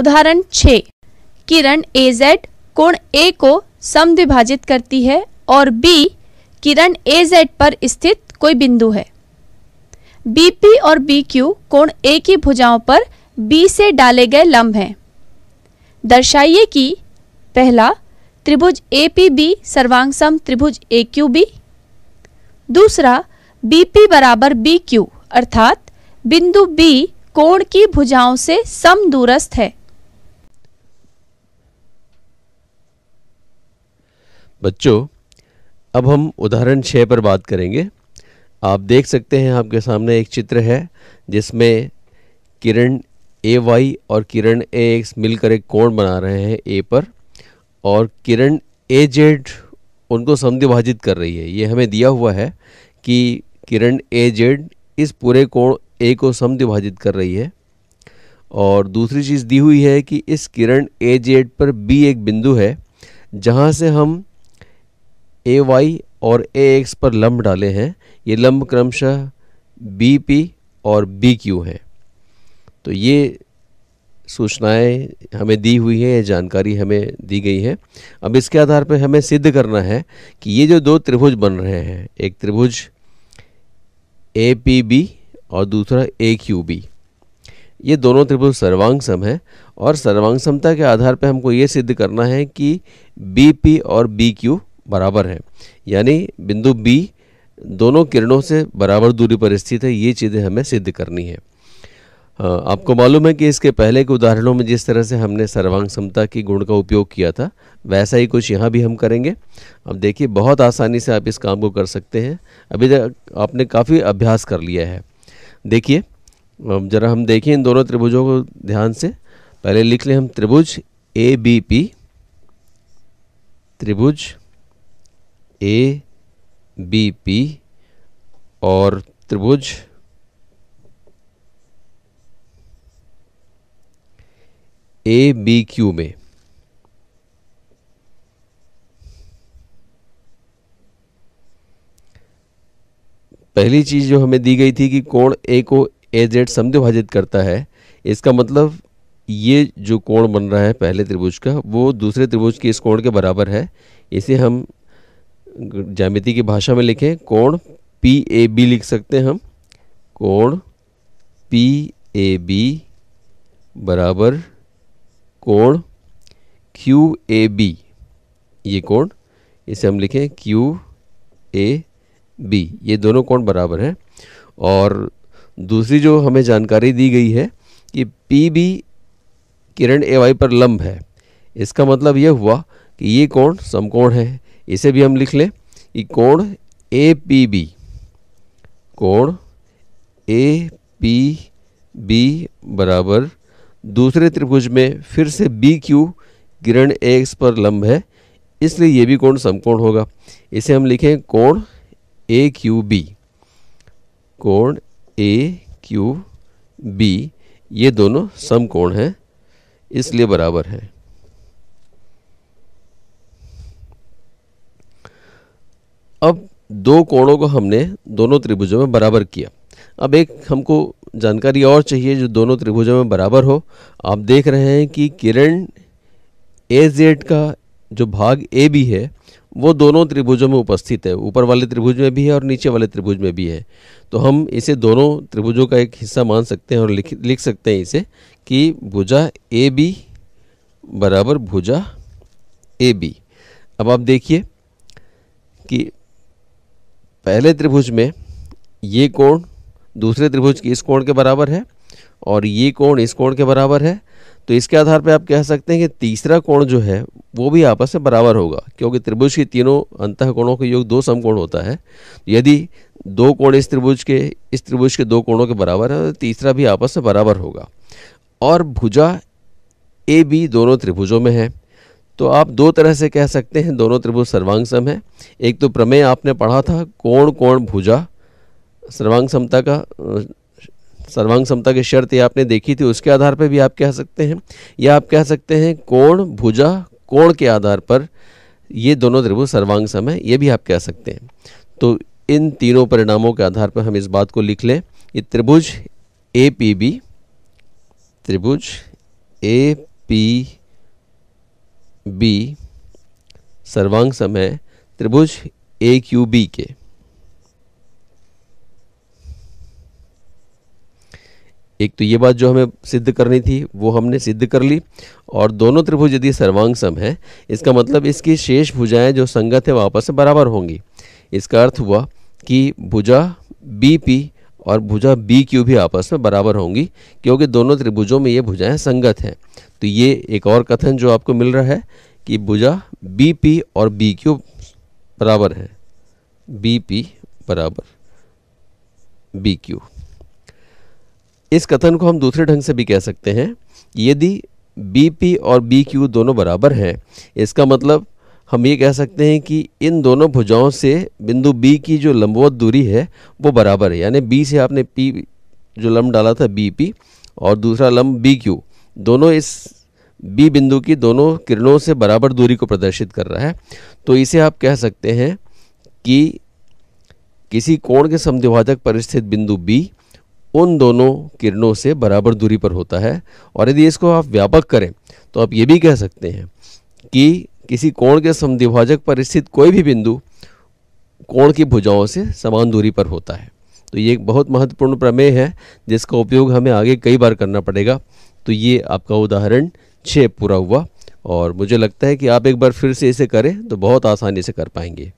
उदाहरण छ किरण ए जेड कोण ए को समद्विभाजित करती है और बी किरण ए जेड पर स्थित कोई बिंदु है बीपी और बी क्यू कोण ए की भुजाओं पर बी से डाले गए लंब हैं दर्शाइए कि पहला त्रिभुज बी सर्वांग सम त्रिभुज बी दूसरा पी बराबर बी क्यू अर्थात बिंदु बी कोण की भुजाओं से सम दूरस्थ है बच्चों अब हम उदाहरण छः पर बात करेंगे आप देख सकते हैं आपके सामने एक चित्र है जिसमें किरण ए वाई और किरण ए एक्स मिलकर एक कोण बना रहे हैं ए पर और किरण ए जेड उनको समद्विभाजित कर रही है ये हमें दिया हुआ है कि किरण ए जेड इस पूरे कोण ए को समद्विभाजित कर रही है और दूसरी चीज़ दी हुई है कि इस किरण ए जेड पर बी एक बिंदु है जहाँ से हम ए वाई और ए एक्स पर लम्ब डाले हैं ये लंब क्रमशः बी पी और बी क्यू हैं तो ये सूचनाएं हमें दी हुई हैं ये जानकारी हमें दी गई है अब इसके आधार पर हमें सिद्ध करना है कि ये जो दो त्रिभुज बन रहे हैं एक त्रिभुज ए पी बी और दूसरा ए क्यू बी ये दोनों त्रिभुज सर्वांग सम है और सर्वांगसमता के आधार पर हमको ये सिद्ध करना है कि बी पी और बी क्यू बराबर है यानी बिंदु बी दोनों किरणों से बराबर दूरी पर स्थित है ये चीज़ें हमें सिद्ध करनी है हाँ, आपको मालूम है कि इसके पहले के उदाहरणों में जिस तरह से हमने सर्वांग समता की गुण का उपयोग किया था वैसा ही कुछ यहाँ भी हम करेंगे अब देखिए बहुत आसानी से आप इस काम को कर सकते हैं अभी तक आपने काफ़ी अभ्यास कर लिया है देखिए ज़रा हम देखें इन दोनों त्रिभुजों को ध्यान से पहले लिख लें हम त्रिभुज ए बी पी त्रिभुज ए बी पी और त्रिभुज ए बी क्यू में पहली चीज जो हमें दी गई थी कि कोण ए को ए जेड समद्विभाजित करता है इसका मतलब ये जो कोण बन रहा है पहले त्रिभुज का वो दूसरे त्रिभुज के इस कोण के बराबर है इसे हम जामिति की भाषा में लिखें कोण पी ए बी लिख सकते हैं हम कोण पी ए बी बराबर कोण क्यू ए बी ये कोण इसे हम लिखें क्यू ए बी ये दोनों कोण बराबर हैं और दूसरी जो हमें जानकारी दी गई है कि पी बी किरण ए वाई पर लंब है इसका मतलब यह हुआ कि ये कोण समकोण है इसे भी हम लिख लें कि कोण ए पी बी कोण ए पी बी बराबर दूसरे त्रिभुज में फिर से बी क्यू किरण एक्स पर लंब है इसलिए ये भी कोण समकोण होगा इसे हम लिखें कोण ए क्यू बी कोण ए क्यू बी ये दोनों समकोण हैं इसलिए बराबर हैं दो कोणों को हमने दोनों त्रिभुजों में बराबर किया अब एक हमको जानकारी और चाहिए जो दोनों त्रिभुजों में बराबर हो आप देख रहे हैं कि किरण ए जेड का जो भाग ए बी है वो दोनों त्रिभुजों में उपस्थित है ऊपर वाले त्रिभुज में भी है और नीचे वाले त्रिभुज में भी है तो हम इसे दोनों त्रिभुजों का एक हिस्सा मान सकते हैं और लिख लिख सकते हैं इसे कि भुजा ए बी बराबर भुजा ए बी अब आप देखिए कि पहले त्रिभुज में ये कोण दूसरे त्रिभुज के इस कोण के बराबर है और ये कोण इस कोण के बराबर है तो इसके आधार पर आप कह सकते हैं कि तीसरा कोण जो है वो भी आपस में बराबर होगा क्योंकि त्रिभुज के तीनों अंत कोणों का योग दो समकोण होता है यदि दो कोण इस त्रिभुज के इस त्रिभुज के दो कोणों के बराबर है तो तीसरा भी आपस में बराबर होगा और भुजा ए बी दोनों त्रिभुजों में है तो आप दो तरह से कह सकते हैं दोनों त्रिभुज सर्वांग सम है एक तो प्रमेय आपने पढ़ा था कोण कोण भुजा सर्वांग समता का सर्वांग समता की शर्त ये आपने देखी थी उसके आधार पर भी आप कह सकते हैं या आप कह सकते हैं कोण भुजा कोण के आधार पर ये दोनों त्रिभुज सर्वांग सम है ये भी आप कह सकते हैं तो इन तीनों परिणामों के आधार पर हम इस बात को लिख लें ये त्रिभुज ए पी बी त्रिभुज ए पी बी सर्वांग सम है त्रिभुज ए क्यू बी के एक तो ये बात जो हमें सिद्ध करनी थी वो हमने सिद्ध कर ली और दोनों त्रिभुज यदि सर्वांग सम है इसका मतलब इसकी शेष भुजाएं जो संगत है वापस से बराबर होंगी इसका अर्थ हुआ कि भुजा बी पी और भुजा बी क्यू भी आपस में बराबर होंगी क्योंकि दोनों त्रिभुजों में ये भुजाएं संगत हैं तो ये एक और कथन जो आपको मिल रहा है कि भुजा बी पी और बी क्यू बराबर है बी पी बराबर बी क्यू इस कथन को हम दूसरे ढंग से भी कह सकते हैं यदि बी पी और बी क्यू दोनों बराबर हैं इसका मतलब हम ये कह सकते हैं कि इन दोनों भुजाओं से बिंदु बी की जो लंबवत दूरी है वो बराबर है यानी बी से आपने पी जो लम्ब डाला था बी पी और दूसरा लम्ब बी क्यू दोनों इस बी बिंदु की दोनों किरणों से बराबर दूरी को प्रदर्शित कर रहा है तो इसे आप कह सकते हैं कि किसी कोण के समद्विभाजक पर स्थित बिंदु बी उन दोनों किरणों से बराबर दूरी पर होता है और यदि इसको आप व्यापक करें तो आप ये भी कह सकते हैं कि किसी कोण के समद्विभाजक पर स्थित कोई भी बिंदु कोण की भुजाओं से समान दूरी पर होता है तो ये एक बहुत महत्वपूर्ण प्रमेय है जिसका उपयोग हमें आगे कई बार करना पड़ेगा तो ये आपका उदाहरण छः पूरा हुआ और मुझे लगता है कि आप एक बार फिर से इसे करें तो बहुत आसानी से कर पाएंगे